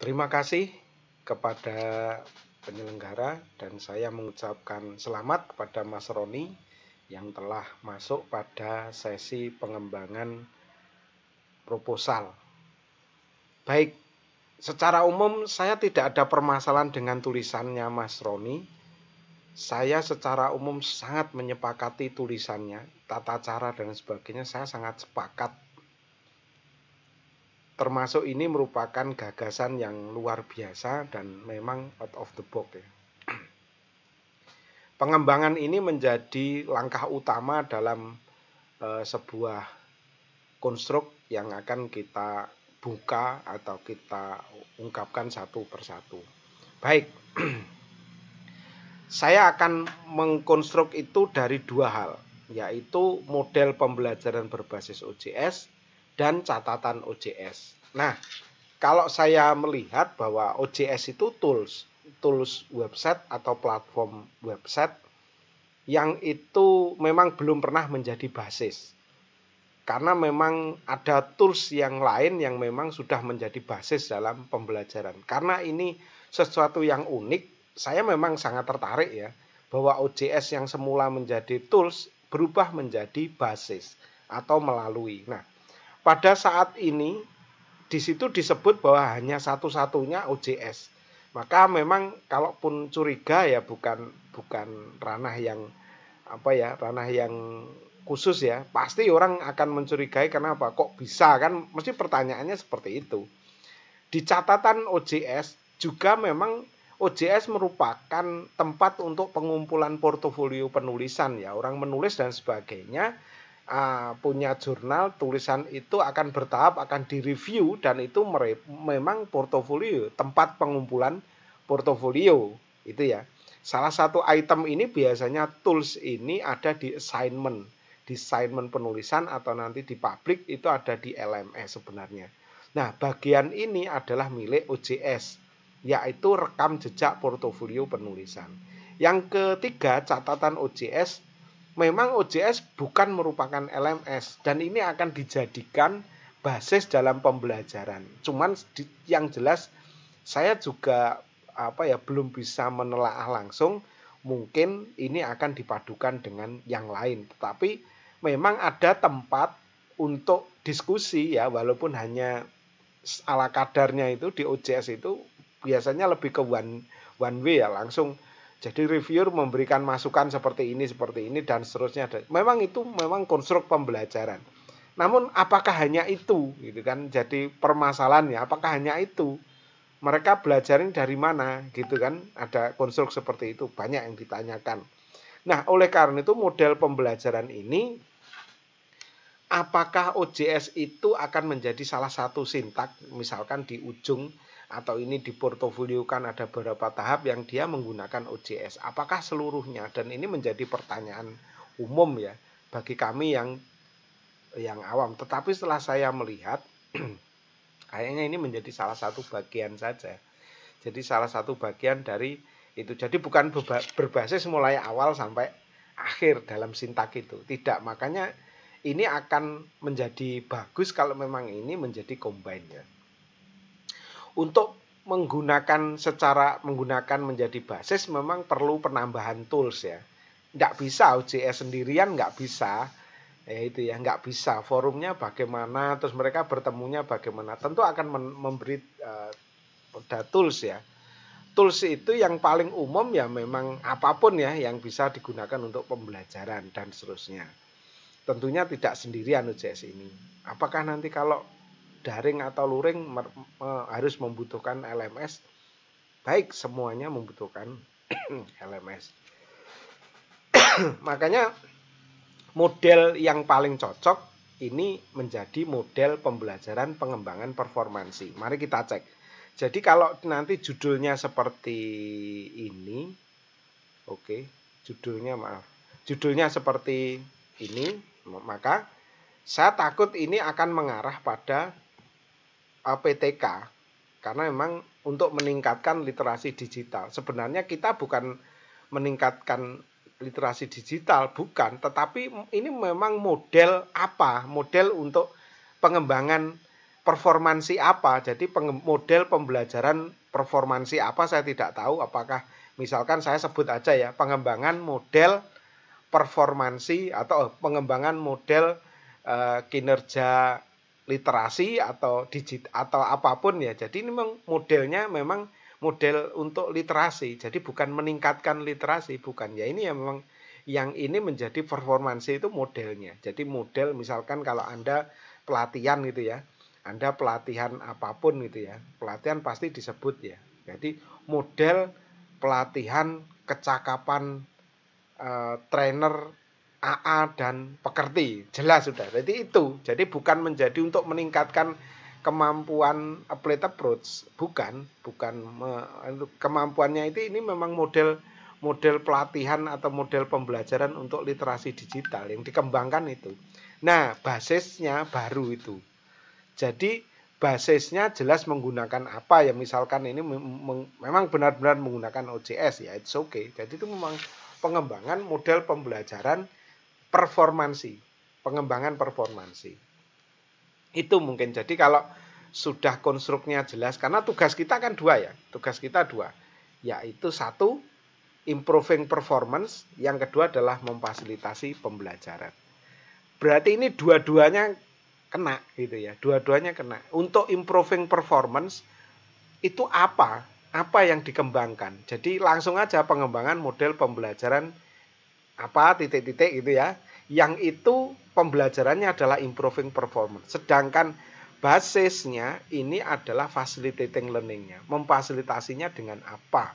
Terima kasih kepada penyelenggara dan saya mengucapkan selamat kepada Mas Roni yang telah masuk pada sesi pengembangan proposal. Baik, secara umum saya tidak ada permasalahan dengan tulisannya Mas Roni. Saya secara umum sangat menyepakati tulisannya, tata cara dan sebagainya saya sangat sepakat termasuk ini merupakan gagasan yang luar biasa dan memang out of the box ya. Pengembangan ini menjadi langkah utama dalam e, sebuah konstruk yang akan kita buka atau kita ungkapkan satu persatu. Baik, saya akan mengkonstruk itu dari dua hal, yaitu model pembelajaran berbasis OJS dan catatan OJS. Nah, kalau saya melihat bahwa OJS itu tools, tools website atau platform website yang itu memang belum pernah menjadi basis. Karena memang ada tools yang lain yang memang sudah menjadi basis dalam pembelajaran. Karena ini sesuatu yang unik, saya memang sangat tertarik ya bahwa OJS yang semula menjadi tools berubah menjadi basis atau melalui. Nah, pada saat ini di situ disebut bahwa hanya satu-satunya OJS. Maka memang kalaupun curiga ya bukan bukan ranah yang apa ya, ranah yang khusus ya. Pasti orang akan mencurigai karena apa? kok bisa kan mesti pertanyaannya seperti itu. Di catatan OJS juga memang OJS merupakan tempat untuk pengumpulan portofolio penulisan ya, orang menulis dan sebagainya uh, punya jurnal tulisan itu akan bertahap akan direview dan itu memang portofolio tempat pengumpulan portofolio itu ya salah satu item ini biasanya tools ini ada di assignment di assignment penulisan atau nanti di publik itu ada di LMS sebenarnya nah bagian ini adalah milik OJS yaitu rekam jejak portofolio penulisan yang ketiga catatan OJS memang OJS bukan merupakan LMS dan ini akan dijadikan basis dalam pembelajaran. Cuman yang jelas saya juga apa ya belum bisa menelaah langsung mungkin ini akan dipadukan dengan yang lain. Tetapi memang ada tempat untuk diskusi ya walaupun hanya ala kadarnya itu di OJS itu biasanya lebih ke one one way ya langsung jadi reviewer memberikan masukan seperti ini, seperti ini dan seterusnya. Memang itu memang konstruk pembelajaran. Namun apakah hanya itu gitu kan? Jadi permasalahannya apakah hanya itu? Mereka belajarin dari mana gitu kan? Ada konstruk seperti itu banyak yang ditanyakan. Nah, oleh karena itu model pembelajaran ini apakah OJS itu akan menjadi salah satu sintak misalkan di ujung atau ini di portofolio kan ada beberapa tahap yang dia menggunakan OJS. Apakah seluruhnya? Dan ini menjadi pertanyaan umum ya bagi kami yang yang awam. Tetapi setelah saya melihat kayaknya ini menjadi salah satu bagian saja. Jadi salah satu bagian dari itu. Jadi bukan berbasis mulai awal sampai akhir dalam sintak itu. Tidak, makanya ini akan menjadi bagus kalau memang ini menjadi combine ya untuk menggunakan secara menggunakan menjadi basis memang perlu penambahan tools ya. Nggak bisa OJS sendirian nggak bisa. Ya itu ya nggak bisa. Forumnya bagaimana, terus mereka bertemunya bagaimana. Tentu akan memberi uh, tools ya. Tools itu yang paling umum ya memang apapun ya yang bisa digunakan untuk pembelajaran dan seterusnya. Tentunya tidak sendirian OJS ini. Apakah nanti kalau daring atau luring harus membutuhkan LMS baik semuanya membutuhkan LMS makanya model yang paling cocok ini menjadi model pembelajaran pengembangan performansi. Mari kita cek. Jadi kalau nanti judulnya seperti ini, oke, judulnya maaf, judulnya seperti ini, maka saya takut ini akan mengarah pada PTK karena memang untuk meningkatkan literasi digital. Sebenarnya kita bukan meningkatkan literasi digital bukan, tetapi ini memang model apa? Model untuk pengembangan performansi apa? Jadi model pembelajaran performansi apa saya tidak tahu apakah misalkan saya sebut aja ya pengembangan model performansi atau eh, pengembangan model eh, kinerja literasi atau digit atau apapun ya. Jadi ini memang modelnya memang model untuk literasi. Jadi bukan meningkatkan literasi, bukan. Ya ini ya memang yang ini menjadi performansi itu modelnya. Jadi model misalkan kalau Anda pelatihan gitu ya. Anda pelatihan apapun gitu ya. Pelatihan pasti disebut ya. Jadi model pelatihan kecakapan uh, trainer AA dan pekerti. Jelas sudah. Jadi itu. Jadi bukan menjadi untuk meningkatkan kemampuan applied approach, bukan, bukan me, anu, kemampuannya itu ini memang model model pelatihan atau model pembelajaran untuk literasi digital yang dikembangkan itu. Nah, basisnya baru itu. Jadi basisnya jelas menggunakan apa ya misalkan ini memang benar-benar menggunakan OJS ya it's okay. Jadi itu memang pengembangan model pembelajaran performansi, pengembangan performansi. Itu mungkin. Jadi kalau sudah konstruknya jelas karena tugas kita kan dua ya. Tugas kita dua, yaitu satu improving performance, yang kedua adalah memfasilitasi pembelajaran. Berarti ini dua-duanya kena gitu ya. Dua-duanya kena. Untuk improving performance itu apa? Apa yang dikembangkan? Jadi langsung aja pengembangan model pembelajaran apa titik-titik itu ya yang itu pembelajarannya adalah improving performance sedangkan basisnya ini adalah facilitating learningnya memfasilitasinya dengan apa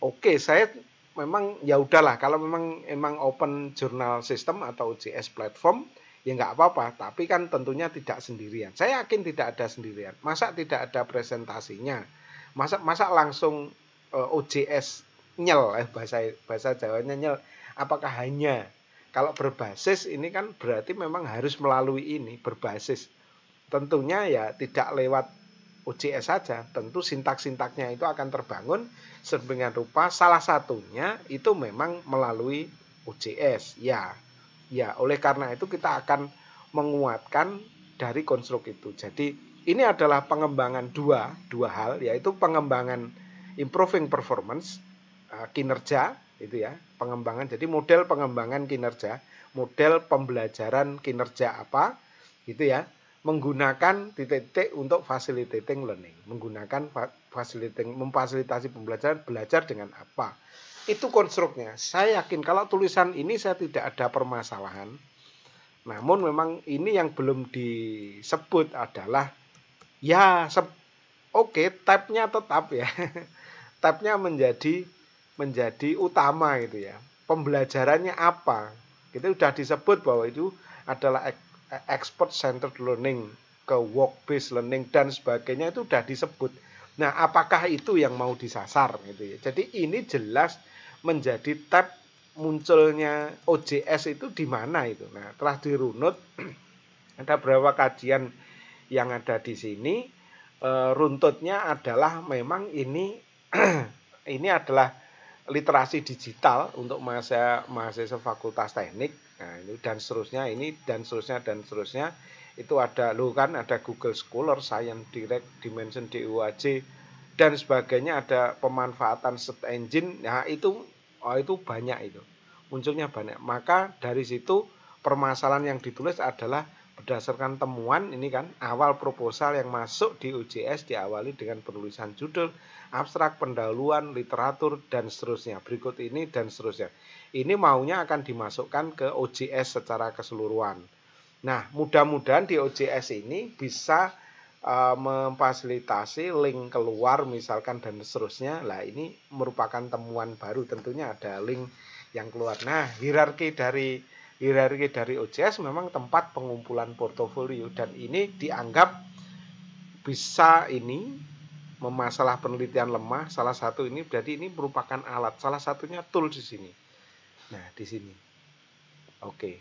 oke saya memang ya udahlah kalau memang emang open journal system atau OJS platform ya nggak apa-apa tapi kan tentunya tidak sendirian saya yakin tidak ada sendirian masa tidak ada presentasinya masa masa langsung uh, eh, OJS nyel eh bahasa bahasa Jawanya nyel apakah hanya kalau berbasis ini kan berarti memang harus melalui ini berbasis tentunya ya tidak lewat UCS saja tentu sintak-sintaknya itu akan terbangun sedemikian rupa salah satunya itu memang melalui UCS ya ya oleh karena itu kita akan menguatkan dari konstruk itu jadi ini adalah pengembangan dua dua hal yaitu pengembangan improving performance eh, kinerja itu ya pengembangan jadi model pengembangan kinerja model pembelajaran kinerja apa gitu ya menggunakan titik-titik untuk facilitating learning menggunakan facilitating memfasilitasi pembelajaran belajar dengan apa itu konstruknya saya yakin kalau tulisan ini saya tidak ada permasalahan namun memang ini yang belum disebut adalah ya oke okay, tabnya tetap ya tabnya menjadi menjadi utama gitu ya. Pembelajarannya apa? kita sudah disebut bahwa itu adalah expert centered learning, ke work based learning dan sebagainya itu sudah disebut. Nah, apakah itu yang mau disasar gitu ya. Jadi ini jelas menjadi tab munculnya OJS itu di mana itu. Nah, telah dirunut ada beberapa kajian yang ada di sini eh, runtutnya adalah memang ini ini adalah literasi digital untuk mahasiswa mahasiswa fakultas teknik nah ini dan seterusnya ini dan seterusnya dan seterusnya itu ada lu kan ada Google Scholar, Science Direct, Dimension DUAJ dan sebagainya ada pemanfaatan set engine nah itu oh itu banyak itu munculnya banyak maka dari situ permasalahan yang ditulis adalah berdasarkan temuan ini kan awal proposal yang masuk di UJS diawali dengan penulisan judul, abstrak, pendahuluan, literatur dan seterusnya. Berikut ini dan seterusnya. Ini maunya akan dimasukkan ke OJS secara keseluruhan. Nah, mudah-mudahan di OJS ini bisa uh, memfasilitasi link keluar misalkan dan seterusnya. Lah ini merupakan temuan baru tentunya ada link yang keluar. Nah, hierarki dari hierarki dari OJS memang tempat pengumpulan portofolio dan ini dianggap bisa ini memasalah penelitian lemah salah satu ini jadi ini merupakan alat salah satunya tool di sini nah di sini oke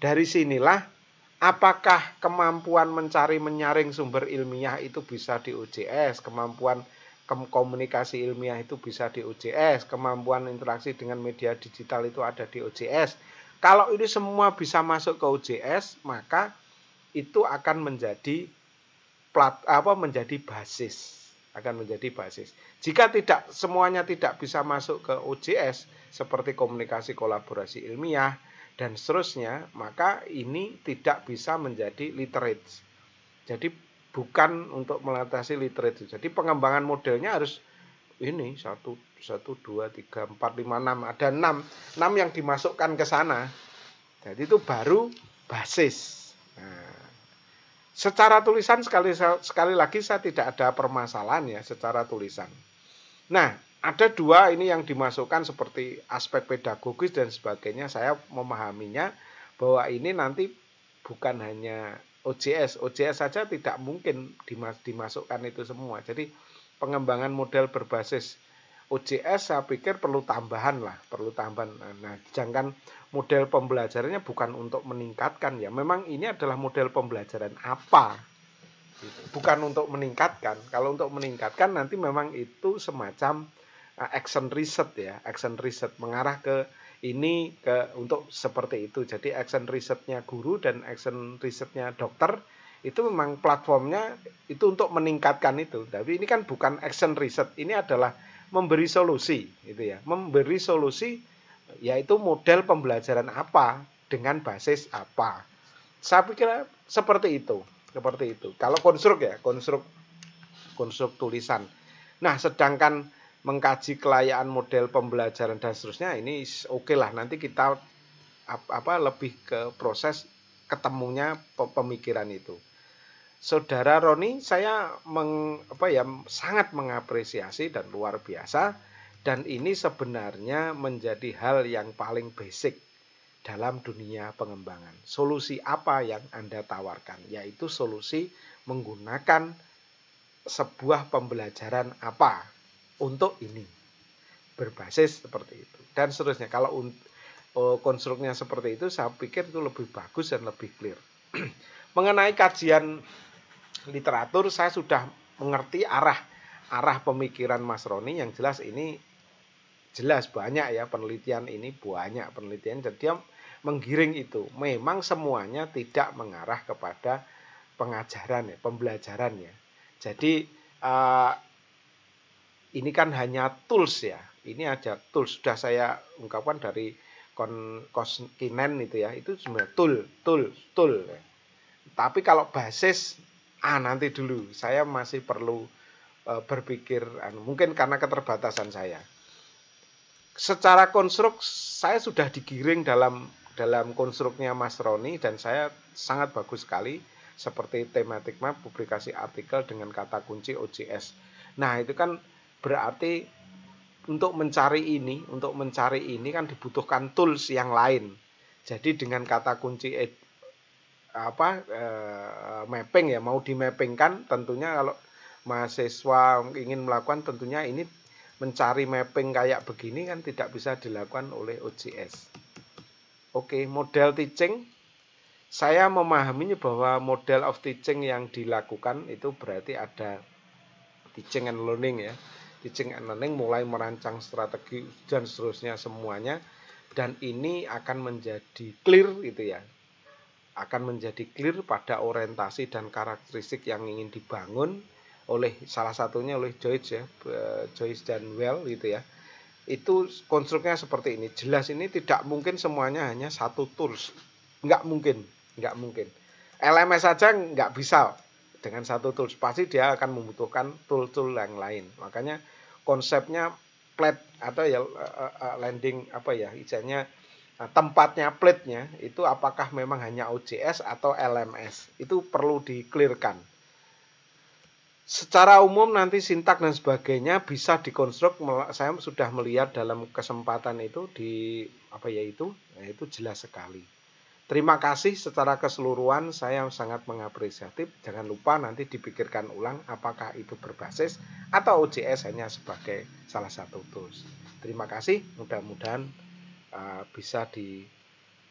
dari sinilah apakah kemampuan mencari menyaring sumber ilmiah itu bisa di OJS kemampuan komunikasi ilmiah itu bisa di OJS kemampuan interaksi dengan media digital itu ada di OJS kalau ini semua bisa masuk ke UJS, maka itu akan menjadi plat apa menjadi basis akan menjadi basis. Jika tidak semuanya tidak bisa masuk ke UJS seperti komunikasi kolaborasi ilmiah dan seterusnya, maka ini tidak bisa menjadi literate. Jadi bukan untuk melatasi literate. Jadi pengembangan modelnya harus ini satu satu dua tiga empat lima enam ada enam enam yang dimasukkan ke sana jadi itu baru basis nah, secara tulisan sekali sekali lagi saya tidak ada permasalahan ya secara tulisan nah ada dua ini yang dimasukkan seperti aspek pedagogis dan sebagainya saya memahaminya bahwa ini nanti bukan hanya OJS OJS saja tidak mungkin dimas dimasukkan itu semua jadi pengembangan model berbasis OJS saya pikir perlu tambahan lah, perlu tambahan. Nah, jangan model pembelajarannya bukan untuk meningkatkan ya. Memang ini adalah model pembelajaran apa? Bukan untuk meningkatkan. Kalau untuk meningkatkan nanti memang itu semacam eh, action reset ya, action reset mengarah ke ini ke untuk seperti itu. Jadi action resetnya guru dan action resetnya dokter itu memang platformnya itu untuk meningkatkan itu. Tapi ini kan bukan action riset, ini adalah memberi solusi, gitu ya. Memberi solusi yaitu model pembelajaran apa dengan basis apa. Saya pikir seperti itu, seperti itu. Kalau konstruk ya, konstruk konstruk tulisan. Nah, sedangkan mengkaji kelayaan model pembelajaran dan seterusnya ini oke okay lah nanti kita apa lebih ke proses ketemunya pemikiran itu. Saudara Roni, saya meng, apa ya, sangat mengapresiasi dan luar biasa. Dan ini sebenarnya menjadi hal yang paling basic dalam dunia pengembangan. Solusi apa yang Anda tawarkan? Yaitu solusi menggunakan sebuah pembelajaran apa untuk ini. Berbasis seperti itu. Dan seterusnya, kalau oh, konstruknya seperti itu saya pikir itu lebih bagus dan lebih clear mengenai kajian literatur saya sudah mengerti arah arah pemikiran Mas Roni yang jelas ini jelas banyak ya penelitian ini banyak penelitian dan dia menggiring itu memang semuanya tidak mengarah kepada pengajaran ya pembelajaran ya jadi uh, ini kan hanya tools ya ini ada tools sudah saya ungkapkan dari kon kinen itu ya itu sebenarnya tool tool tool tapi kalau basis ah nanti dulu saya masih perlu e, berpikir anu, mungkin karena keterbatasan saya secara konstruk saya sudah digiring dalam dalam konstruknya Mas Roni dan saya sangat bagus sekali seperti tematik map publikasi artikel dengan kata kunci OJS. Nah, itu kan berarti untuk mencari ini, untuk mencari ini kan dibutuhkan tools yang lain. Jadi dengan kata kunci ed, apa e, mapping ya mau di mapping tentunya kalau mahasiswa ingin melakukan tentunya ini mencari mapping kayak begini kan tidak bisa dilakukan oleh OCS. Oke, model teaching saya memahaminya bahwa model of teaching yang dilakukan itu berarti ada teaching and learning ya and learning mulai merancang strategi dan seterusnya semuanya dan ini akan menjadi clear gitu ya akan menjadi clear pada orientasi dan karakteristik yang ingin dibangun oleh salah satunya oleh Joyce ya eh, Joyce dan Well gitu ya itu konstruknya seperti ini jelas ini tidak mungkin semuanya hanya satu tools nggak mungkin nggak mungkin LMS saja nggak bisa dengan satu tools pasti dia akan membutuhkan tool-tool yang lain makanya konsepnya plate atau ya eh, eh, eh, landing apa ya isinya tempatnya plate-nya itu apakah memang hanya OJS atau LMS itu perlu dikelirkan secara umum nanti sintak dan sebagainya bisa dikonstruk saya sudah melihat dalam kesempatan itu di apa ya itu itu jelas sekali Terima kasih secara keseluruhan saya sangat mengapresiatif. Jangan lupa nanti dipikirkan ulang apakah itu berbasis atau OJS hanya sebagai salah satu tools. Terima kasih, mudah-mudahan uh, bisa di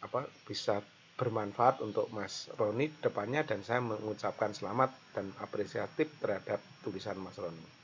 apa bisa bermanfaat untuk Mas Roni depannya dan saya mengucapkan selamat dan apresiatif terhadap tulisan Mas Roni.